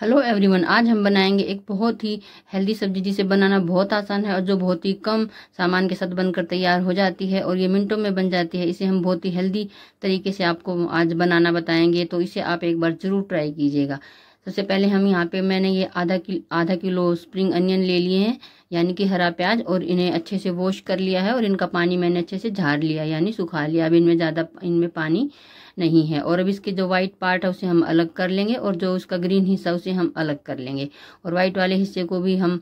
hello everyone आज हम बनाएंगे एक बहुत ही हेल्दी सब्जी जिसे बनाना बहुत आसान है और जो बहुत ही कम सामान के साथ बनकर तैयार हो जाती है और ये मिनटों में बन जाती है इसे हम बहुत ही हेल्दी तरीके से आपको आज बनाना बताएंगे तो इसे आप एक बार ज़रूर ट्राई कीजिएगा सबसे पहले हम यहाँ पे मैंने ये आधा किलो आधा किलो स्प्रिंग अनियन ले लिए हैं यानी कि हरा प्याज और इन्हें अच्छे से वॉश कर लिया है और इनका पानी मैंने अच्छे से झाड़ लिया यानी सुखा लिया अब इनमें ज़्यादा इनमें पानी नहीं है और अब इसके जो वाइट पार्ट है उसे हम अलग कर लेंगे और जो उसका ग्रीन हिस्सा उसे हम अलग कर लेंगे और वाइट वाले हिस्से को भी हम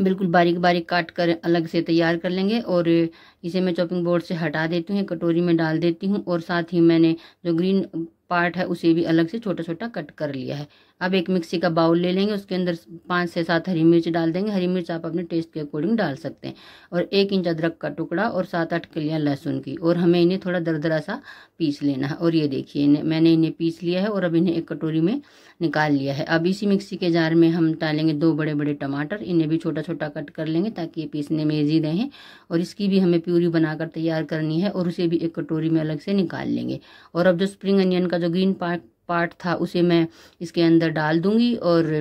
बिल्कुल बारीक बारीक काट कर अलग से तैयार कर लेंगे और इसे मैं चॉपिंग बोर्ड से हटा देती हूँ कटोरी में डाल देती हूँ और साथ ही मैंने जो ग्रीन पार्ट है उसे भी अलग से छोटा छोटा कट कर लिया है अब एक मिक्सी का बाउल ले लेंगे उसके अंदर पाँच से सात हरी मिर्च डाल देंगे हरी मिर्च आप अपने टेस्ट के अकॉर्डिंग डाल सकते हैं और एक इंच अदरक का टुकड़ा और सात आठ कलियाँ लहसुन की और हमें इन्हें थोड़ा दरदरा सा पीस लेना है और ये देखिए इन्हें मैंने इन्हें पीस लिया है और अब इन्हें एक कटोरी में निकाल लिया है अब इसी मिक्सी के जार में हम डालेंगे दो बड़े बड़े टमाटर इन्हें भी छोटा छोटा कट कर लेंगे ताकि ये पीसने में ईजी रहें और इसकी भी हमें प्यूरी बनाकर तैयार करनी है और उसे भी एक कटोरी में अलग से निकाल लेंगे और अब जो स्प्रिंग अनियन का का जो ग्रीन पार्ट पार्ट था उसे मैं इसके अंदर डाल दूंगी और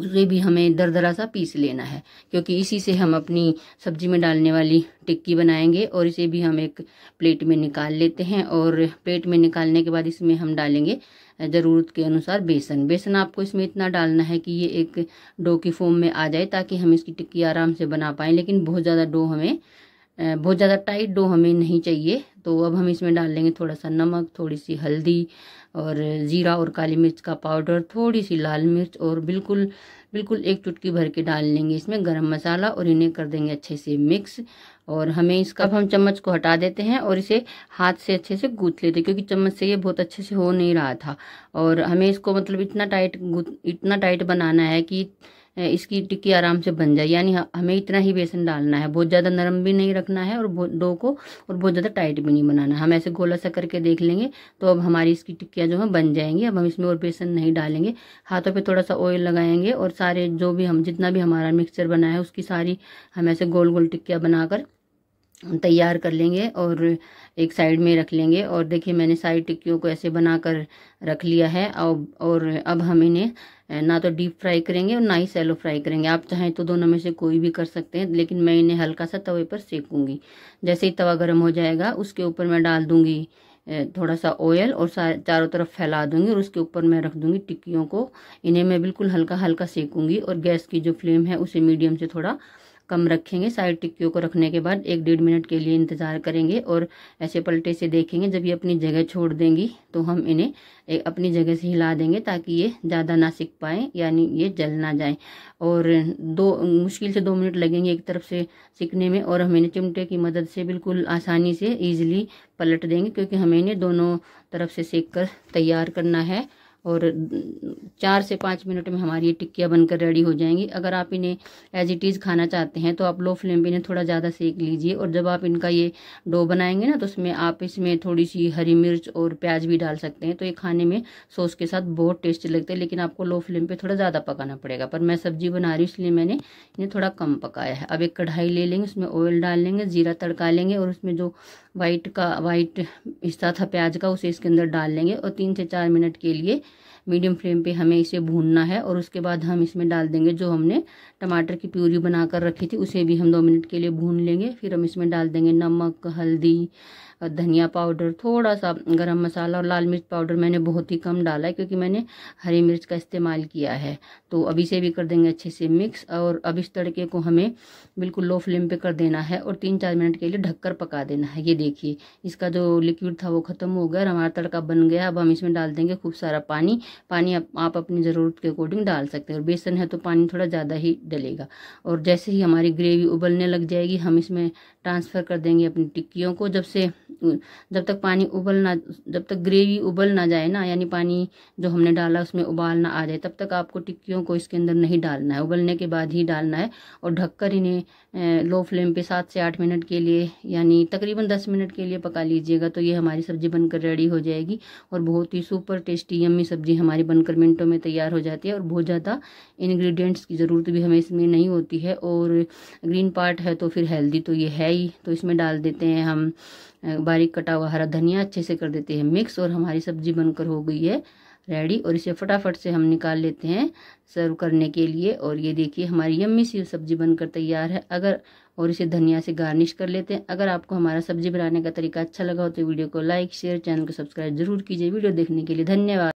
उसे भी हमें दरदरा सा पीस लेना है क्योंकि इसी से हम अपनी सब्जी में डालने वाली टिक्की बनाएंगे और इसे भी हम एक प्लेट में निकाल लेते हैं और प्लेट में निकालने के बाद इसमें हम डालेंगे ज़रूरत के अनुसार बेसन बेसन आपको इसमें इतना डालना है कि ये एक डो की फॉर्म में आ जाए ताकि हम इसकी टिक्की आराम से बना पाएँ लेकिन बहुत ज़्यादा डो हमें बहुत ज़्यादा टाइट डो हमें नहीं चाहिए तो अब हम इसमें डाल लेंगे थोड़ा सा नमक थोड़ी सी हल्दी और ज़ीरा और काली मिर्च का पाउडर थोड़ी सी लाल मिर्च और बिल्कुल बिल्कुल एक चुटकी भर के डाल लेंगे इसमें गरम मसाला और इन्हें कर देंगे अच्छे से मिक्स और हमें इसका अब हम चम्मच को हटा देते हैं और इसे हाथ से अच्छे से गूँथ लेते हैं क्योंकि चम्मच से ये बहुत अच्छे से हो नहीं रहा था और हमें इसको मतलब इतना टाइट इतना टाइट बनाना है कि इसकी टिक्की आराम से बन जाए यानी हमें इतना ही बेसन डालना है बहुत ज़्यादा नरम भी नहीं रखना है और डो को और बहुत ज़्यादा टाइट भी नहीं बनाना हम ऐसे गोला सा करके देख लेंगे तो अब हमारी इसकी टिक्कियाँ जो है बन जाएंगी अब हम इसमें और बेसन नहीं डालेंगे हाथों पर थोड़ा सा ऑयल लगाएंगे और सारे जो भी हम जितना भी हमारा मिक्सचर बना है उसकी सारी हम ऐसे गोल गोल टिक्कियाँ बनाकर तैयार कर लेंगे और एक साइड में रख लेंगे और देखिए मैंने साइड टिक्कियों को ऐसे बना कर रख लिया है और और अब हम इन्हें ना तो डीप फ्राई करेंगे और ना ही सैलो फ्राई करेंगे आप चाहें तो दोनों में से कोई भी कर सकते हैं लेकिन मैं इन्हें हल्का सा तवे पर सेकूँगी जैसे ही तवा गर्म हो जाएगा उसके ऊपर मैं डाल दूँगी थोड़ा सा ऑयल और चारों तरफ फैला दूँगी और उसके ऊपर मैं रख दूंगी टिक्कियों को इन्हें मैं बिल्कुल हल्का हल्का सेकूँगी और गैस की जो फ्लेम है उसे मीडियम से थोड़ा कम रखेंगे साइड टिक्कियों को रखने के बाद एक डेढ़ मिनट के लिए इंतज़ार करेंगे और ऐसे पलटे से देखेंगे जब ये अपनी जगह छोड़ देंगी तो हम इन्हें एक अपनी जगह से हिला देंगे ताकि ये ज़्यादा ना सीख पाएँ यानी ये जल ना जाए और दो मुश्किल से दो मिनट लगेंगे एक तरफ से सीखने में और हम इन्हें चिमटे की मदद से बिल्कुल आसानी से ईजिली पलट देंगे क्योंकि हमें इन्हें दोनों तरफ से सीख कर तैयार करना है और चार से पाँच मिनट में हमारी ये टिक्कियाँ बनकर रेडी हो जाएंगी अगर आप इन्हें एज इट इज़ खाना चाहते हैं तो आप लो फ्लेम पर इन्हें थोड़ा ज़्यादा सेक लीजिए और जब आप इनका ये डो बनाएंगे ना तो उसमें आप इसमें थोड़ी सी हरी मिर्च और प्याज भी डाल सकते हैं तो ये खाने में सॉस के साथ बहुत टेस्टी लगता है लेकिन आपको लो फ्लेम पर थोड़ा ज़्यादा पकाना पड़ेगा पर मैं सब्जी बना रही हूँ इसलिए मैंने इन्हें थोड़ा कम पकाया है अब एक कढ़ाई ले लेंगे उसमें ऑयल डाल लेंगे जीरा तड़का लेंगे और उसमें जो वाइट का वाइट हिस्सा था प्याज का उसे इसके अंदर डाल लेंगे और तीन से चार मिनट के लिए मीडियम फ्लेम पे हमें इसे भूनना है और उसके बाद हम इसमें डाल देंगे जो हमने टमाटर की प्यूरी बनाकर रखी थी उसे भी हम दो मिनट के लिए भून लेंगे फिर हम इसमें डाल देंगे नमक हल्दी धनिया पाउडर थोड़ा सा गरम मसाला और लाल मिर्च पाउडर मैंने बहुत ही कम डाला है क्योंकि मैंने हरी मिर्च का इस्तेमाल किया है तो अभी से भी कर देंगे अच्छे से मिक्स और अब इस तड़के को हमें बिल्कुल लो फ्लेम पे कर देना है और तीन चार मिनट के लिए ढककर पका देना है ये देखिए इसका जो लिक्विड था वो ख़त्म हो गया और हमारा तड़का बन गया अब हम इसमें डाल देंगे खूब सारा पानी पानी आप अपनी ज़रूरत के अकॉर्डिंग डाल सकते हैं और बेसन है तो पानी थोड़ा ज़्यादा ही डलेगा और जैसे ही हमारी ग्रेवी उबलने लग जाएगी हम इसमें ट्रांसफ़र कर देंगे अपनी टिक्कियों को जब से जब तक पानी उबल ना जब तक ग्रेवी उबल ना जाए ना यानी पानी जो हमने डाला उसमें उबाल ना आ जाए तब तक आपको टिक्कियों को इसके अंदर नहीं डालना है उबलने के बाद ही डालना है और ढककर इन्हें लो फ्लेम पे सात से आठ मिनट के लिए यानी तकरीबन दस मिनट के लिए पका लीजिएगा तो ये हमारी सब्ज़ी बनकर रेडी हो जाएगी और बहुत ही सुपर टेस्टी यम्मी सब्ज़ी हमारी बनकर मिनटों में तैयार हो जाती है और बहुत ज़्यादा इन्ग्रीडियंट्स की ज़रूरत भी हमें इसमें नहीं होती है और ग्रीन पार्ट है तो फिर हेल्दी तो ये है ही तो इसमें डाल देते हैं हम बारीक कटा हुआ हरा धनिया अच्छे से कर देते हैं मिक्स और हमारी सब्जी बनकर हो गई है रेडी और इसे फटाफट से हम निकाल लेते हैं सर्व करने के लिए और ये देखिए हमारी यम्मी सी सब्जी बनकर तैयार है अगर और इसे धनिया से गार्निश कर लेते हैं अगर आपको हमारा सब्जी बनाने का तरीका अच्छा लगा हो तो वीडियो को लाइक शेयर चैनल को सब्सक्राइब जरूर कीजिए वीडियो देखने के लिए धन्यवाद